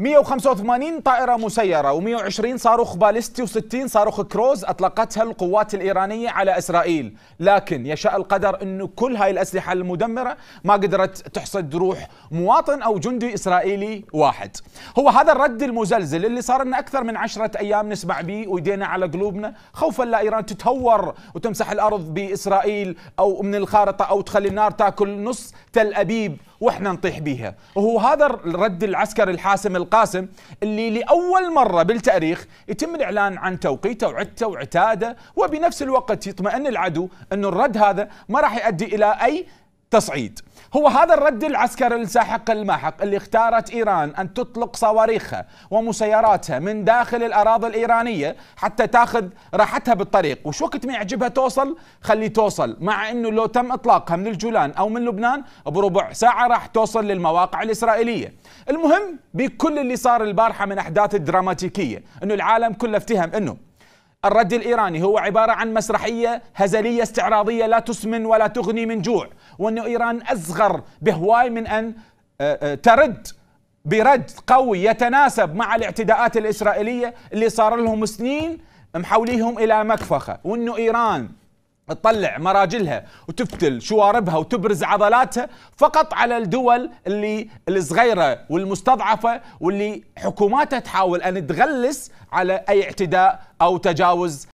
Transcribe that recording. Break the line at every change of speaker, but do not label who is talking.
185 طائرة مسيرة و120 صاروخ باليستي و60 صاروخ كروز أطلقتها القوات الإيرانية على إسرائيل لكن يشاء القدر أنه كل هاي الأسلحة المدمرة ما قدرت تحصد روح مواطن أو جندي إسرائيلي واحد هو هذا الرد المزلزل اللي صار لنا أكثر من عشرة أيام نسمع به ويدينا على قلوبنا خوفا لا إيران تتهور وتمسح الأرض بإسرائيل أو من الخارطة أو تخلي النار تاكل نص تل أبيب واحنا نطيح بيها وهو هذا الرد العسكري الحاسم القاسم اللي لأول مرة بالتاريخ يتم الإعلان عن توقيته وعدته وعتاده وبنفس الوقت يطمئن العدو أن الرد هذا ما راح يؤدي إلى أي تصعيد هو هذا الرد العسكري الساحق الماحق اللي اختارت إيران أن تطلق صواريخها ومسيراتها من داخل الأراضي الإيرانية حتى تاخذ راحتها بالطريق وش وقت ما يعجبها توصل خلي توصل مع أنه لو تم إطلاقها من الجولان أو من لبنان بربع ساعة راح توصل للمواقع الإسرائيلية المهم بكل اللي صار البارحة من أحداث الدراماتيكية أنه العالم كله افتهم أنه الرد الإيراني هو عبارة عن مسرحية هزلية استعراضية لا تسمن ولا تغني من جوع وأن إيران أصغر بهواي من أن آه، آه، ترد برد قوي يتناسب مع الاعتداءات الإسرائيلية اللي صار لهم سنين محوليهم إلى مكفخة وأنه إيران تطلع مراجلها وتفتل شواربها وتبرز عضلاتها فقط على الدول اللي الصغيره والمستضعفه واللي حكوماتها تحاول ان تغلس على اي اعتداء او تجاوز